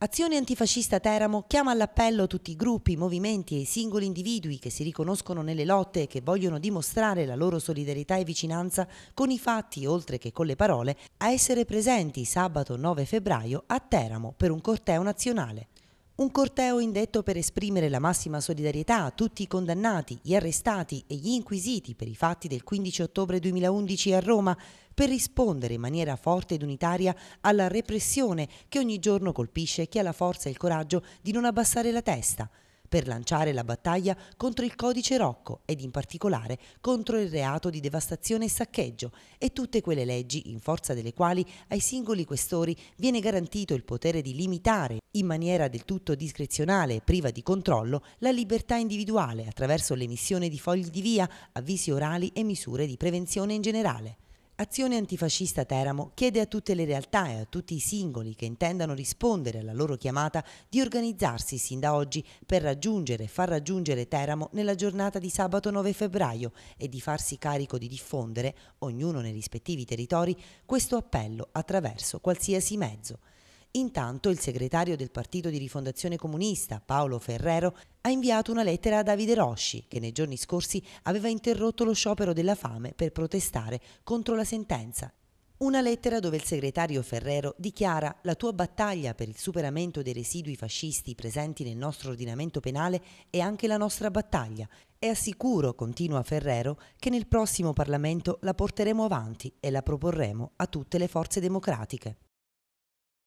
Azione Antifascista Teramo chiama all'appello tutti i gruppi, i movimenti e i singoli individui che si riconoscono nelle lotte e che vogliono dimostrare la loro solidarietà e vicinanza con i fatti, oltre che con le parole, a essere presenti sabato 9 febbraio a Teramo per un corteo nazionale. Un corteo indetto per esprimere la massima solidarietà a tutti i condannati, gli arrestati e gli inquisiti per i fatti del 15 ottobre 2011 a Roma, per rispondere in maniera forte ed unitaria alla repressione che ogni giorno colpisce chi ha la forza e il coraggio di non abbassare la testa per lanciare la battaglia contro il codice Rocco ed in particolare contro il reato di devastazione e saccheggio e tutte quelle leggi in forza delle quali ai singoli questori viene garantito il potere di limitare in maniera del tutto discrezionale e priva di controllo la libertà individuale attraverso l'emissione di fogli di via, avvisi orali e misure di prevenzione in generale. Azione Antifascista Teramo chiede a tutte le realtà e a tutti i singoli che intendano rispondere alla loro chiamata di organizzarsi sin da oggi per raggiungere e far raggiungere Teramo nella giornata di sabato 9 febbraio e di farsi carico di diffondere, ognuno nei rispettivi territori, questo appello attraverso qualsiasi mezzo. Intanto il segretario del Partito di Rifondazione Comunista, Paolo Ferrero, ha inviato una lettera a Davide Rosci, che nei giorni scorsi aveva interrotto lo sciopero della fame per protestare contro la sentenza una lettera dove il segretario Ferrero dichiara la tua battaglia per il superamento dei residui fascisti presenti nel nostro ordinamento penale è anche la nostra battaglia e assicuro, continua Ferrero, che nel prossimo Parlamento la porteremo avanti e la proporremo a tutte le forze democratiche.